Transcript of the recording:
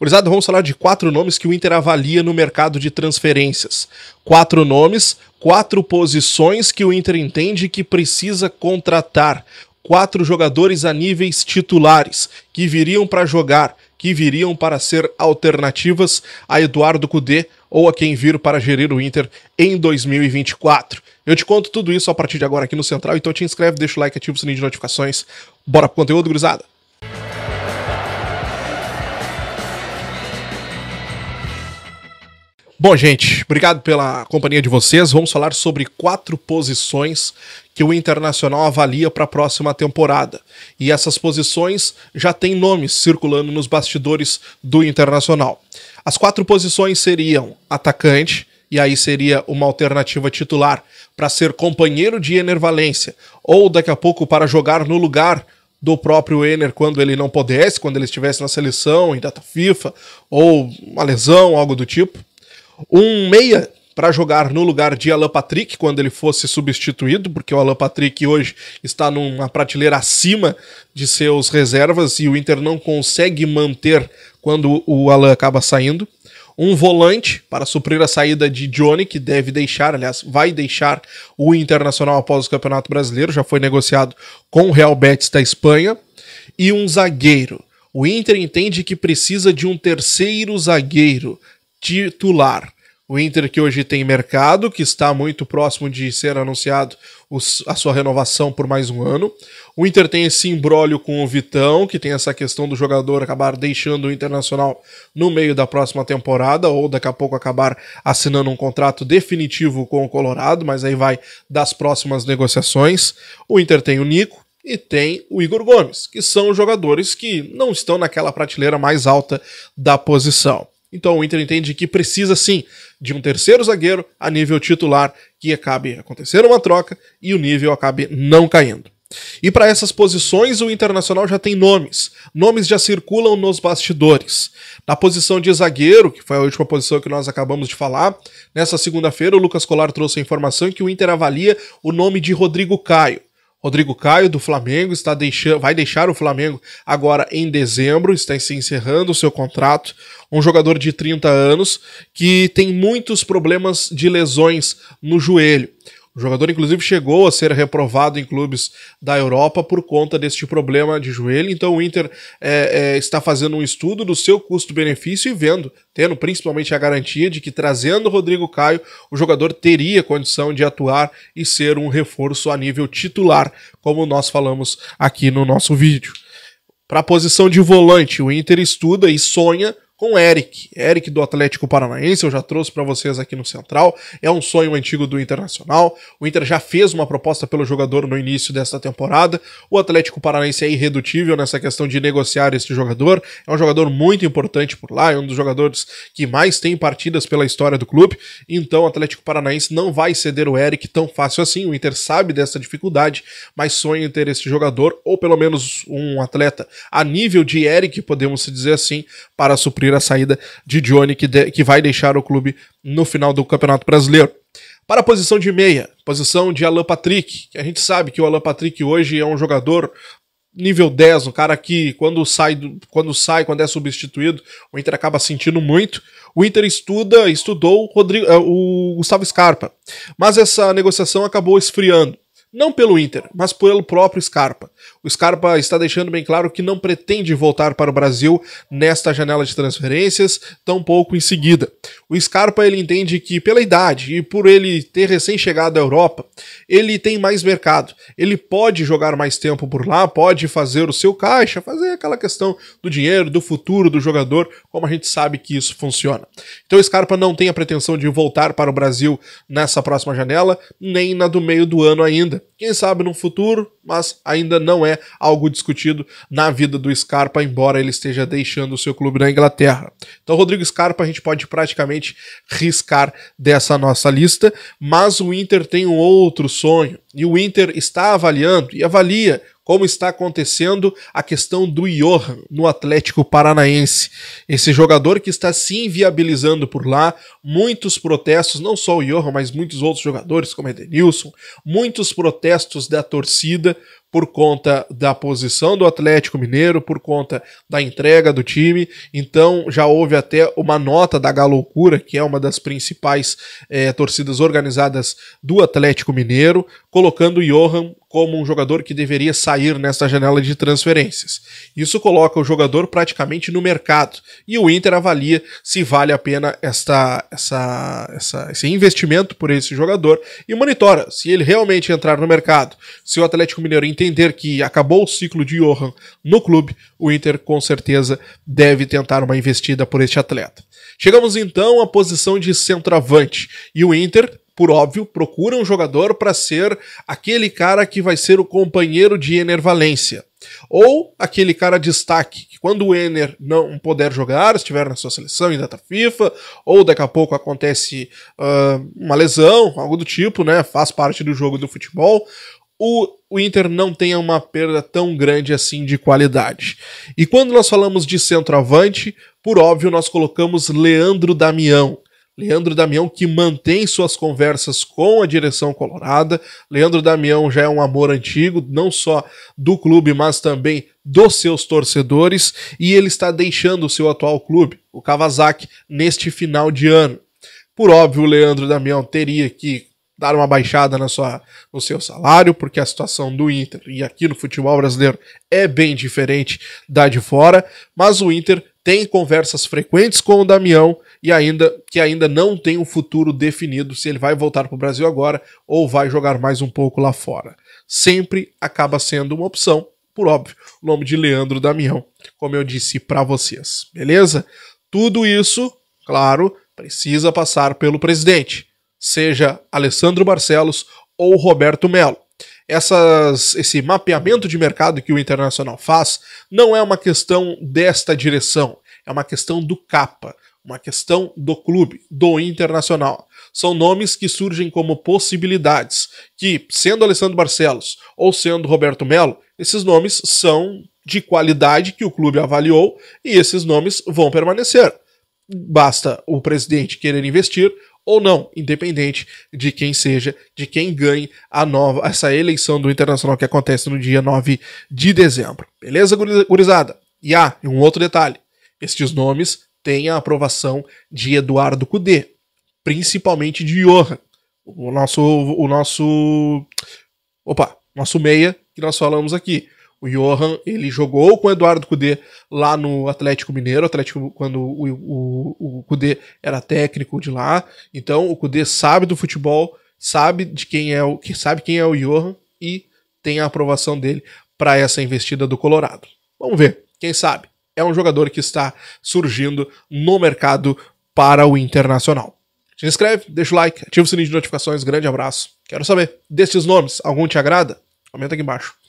Gurizada, vamos falar de quatro nomes que o Inter avalia no mercado de transferências. Quatro nomes, quatro posições que o Inter entende que precisa contratar. Quatro jogadores a níveis titulares que viriam para jogar, que viriam para ser alternativas a Eduardo Cudê ou a quem vir para gerir o Inter em 2024. Eu te conto tudo isso a partir de agora aqui no Central, então te inscreve, deixa o like, ativa o sininho de notificações. Bora pro conteúdo, gurizada! Bom, gente, obrigado pela companhia de vocês. Vamos falar sobre quatro posições que o Internacional avalia para a próxima temporada. E essas posições já têm nomes circulando nos bastidores do Internacional. As quatro posições seriam atacante, e aí seria uma alternativa titular para ser companheiro de Ener Valência, ou daqui a pouco para jogar no lugar do próprio Ener quando ele não pudesse, quando ele estivesse na seleção, em data FIFA, ou uma lesão, algo do tipo. Um meia para jogar no lugar de Alan Patrick quando ele fosse substituído, porque o Alan Patrick hoje está numa prateleira acima de seus reservas e o Inter não consegue manter quando o Alan acaba saindo. Um volante para suprir a saída de Johnny, que deve deixar, aliás, vai deixar o Internacional após o Campeonato Brasileiro, já foi negociado com o Real Betis da Espanha. E um zagueiro. O Inter entende que precisa de um terceiro zagueiro titular. O Inter que hoje tem mercado, que está muito próximo de ser anunciado os, a sua renovação por mais um ano. O Inter tem esse imbróglio com o Vitão, que tem essa questão do jogador acabar deixando o Internacional no meio da próxima temporada, ou daqui a pouco acabar assinando um contrato definitivo com o Colorado, mas aí vai das próximas negociações. O Inter tem o Nico, e tem o Igor Gomes, que são jogadores que não estão naquela prateleira mais alta da posição. Então o Inter entende que precisa sim de um terceiro zagueiro a nível titular que acabe acontecendo uma troca e o nível acabe não caindo. E para essas posições, o Internacional já tem nomes. Nomes já circulam nos bastidores. Na posição de zagueiro, que foi a última posição que nós acabamos de falar, nessa segunda-feira o Lucas Colar trouxe a informação que o Inter avalia o nome de Rodrigo Caio. Rodrigo Caio do Flamengo está deixando, vai deixar o Flamengo agora em dezembro, está se encerrando o seu contrato. Um jogador de 30 anos que tem muitos problemas de lesões no joelho. O jogador, inclusive, chegou a ser reprovado em clubes da Europa por conta deste problema de joelho. Então, o Inter é, é, está fazendo um estudo do seu custo-benefício e vendo, tendo principalmente a garantia de que trazendo o Rodrigo Caio, o jogador teria condição de atuar e ser um reforço a nível titular, como nós falamos aqui no nosso vídeo. Para a posição de volante, o Inter estuda e sonha com o Eric. Eric do Atlético Paranaense, eu já trouxe para vocês aqui no Central. É um sonho antigo do Internacional. O Inter já fez uma proposta pelo jogador no início desta temporada. O Atlético Paranaense é irredutível nessa questão de negociar este jogador. É um jogador muito importante por lá, é um dos jogadores que mais tem partidas pela história do clube. Então, o Atlético Paranaense não vai ceder o Eric tão fácil assim. O Inter sabe dessa dificuldade, mas sonha em ter este jogador, ou pelo menos um atleta a nível de Eric, podemos dizer assim, para suprir cumprir a saída de Johnny, que, de, que vai deixar o clube no final do Campeonato Brasileiro. Para a posição de meia, posição de Alan Patrick, que a gente sabe que o Alan Patrick hoje é um jogador nível 10, um cara que quando sai, quando sai, quando é substituído, o Inter acaba sentindo muito. O Inter estuda, estudou o, Rodrigo, eh, o Gustavo Scarpa, mas essa negociação acabou esfriando não pelo Inter, mas pelo próprio Scarpa. O Scarpa está deixando bem claro que não pretende voltar para o Brasil nesta janela de transferências, tampouco em seguida. O Scarpa ele entende que pela idade e por ele ter recém-chegado à Europa, ele tem mais mercado. Ele pode jogar mais tempo por lá, pode fazer o seu caixa, fazer aquela questão do dinheiro, do futuro do jogador, como a gente sabe que isso funciona. Então o Scarpa não tem a pretensão de voltar para o Brasil nessa próxima janela, nem na do meio do ano ainda ainda, quem sabe no futuro, mas ainda não é algo discutido na vida do Scarpa, embora ele esteja deixando o seu clube na Inglaterra. Então, Rodrigo Scarpa a gente pode praticamente riscar dessa nossa lista, mas o Inter tem um outro sonho e o Inter está avaliando e avalia como está acontecendo a questão do Johan no Atlético Paranaense. Esse jogador que está se inviabilizando por lá, muitos protestos, não só o Johan, mas muitos outros jogadores, como Edenilson, muitos protestos da torcida por conta da posição do Atlético Mineiro, por conta da entrega do time. Então já houve até uma nota da Galoucura, que é uma das principais é, torcidas organizadas do Atlético Mineiro, colocando o Johan como um jogador que deveria sair nesta janela de transferências. Isso coloca o jogador praticamente no mercado e o Inter avalia se vale a pena esta, essa, essa, esse investimento por esse jogador e monitora se ele realmente entrar no mercado, se o Atlético Mineiro entender que acabou o ciclo de Johan no clube, o Inter com certeza deve tentar uma investida por este atleta. Chegamos então à posição de centroavante e o Inter por óbvio, procura um jogador para ser aquele cara que vai ser o companheiro de Ener Valência. Ou aquele cara destaque, que quando o Ener não puder jogar, estiver na sua seleção em data FIFA, ou daqui a pouco acontece uh, uma lesão, algo do tipo, né? Faz parte do jogo do futebol o, o, Inter não tenha uma perda tão grande assim de qualidade. E quando nós falamos de centroavante, por óbvio, nós colocamos Leandro Damião. Leandro Damião que mantém suas conversas com a direção colorada. Leandro Damião já é um amor antigo, não só do clube, mas também dos seus torcedores, e ele está deixando o seu atual clube, o Kawasaki, neste final de ano. Por óbvio, o Leandro Damião teria que dar uma baixada na sua, no seu salário, porque a situação do Inter e aqui no futebol brasileiro é bem diferente da de fora, mas o Inter tem conversas frequentes com o Damião e ainda que ainda não tem um futuro definido se ele vai voltar para o Brasil agora ou vai jogar mais um pouco lá fora. Sempre acaba sendo uma opção, por óbvio, o nome de Leandro Damião, como eu disse para vocês, beleza? Tudo isso, claro, precisa passar pelo presidente seja Alessandro Barcelos ou Roberto Melo. Essas, esse mapeamento de mercado que o Internacional faz não é uma questão desta direção, é uma questão do capa, uma questão do clube, do Internacional. São nomes que surgem como possibilidades, que, sendo Alessandro Barcelos ou sendo Roberto Melo, esses nomes são de qualidade que o clube avaliou e esses nomes vão permanecer. Basta o presidente querer investir ou não, independente de quem seja, de quem ganhe a nova essa eleição do Internacional que acontece no dia 9 de dezembro. Beleza, gurizada? E ah, um outro detalhe. Estes nomes têm a aprovação de Eduardo Cudê, principalmente de Johan, o nosso o nosso opa, nosso meia que nós falamos aqui. O Johan, ele jogou com o Eduardo Cudê lá no Atlético Mineiro, Atlético quando o, o, o Cudê era técnico de lá. Então o Cudê sabe do futebol, sabe de quem é o que sabe quem é o Johan e tem a aprovação dele para essa investida do Colorado. Vamos ver, quem sabe. É um jogador que está surgindo no mercado para o Internacional. Se inscreve, deixa o like, ativa o sininho de notificações, grande abraço. Quero saber, destes nomes, algum te agrada? Comenta aqui embaixo.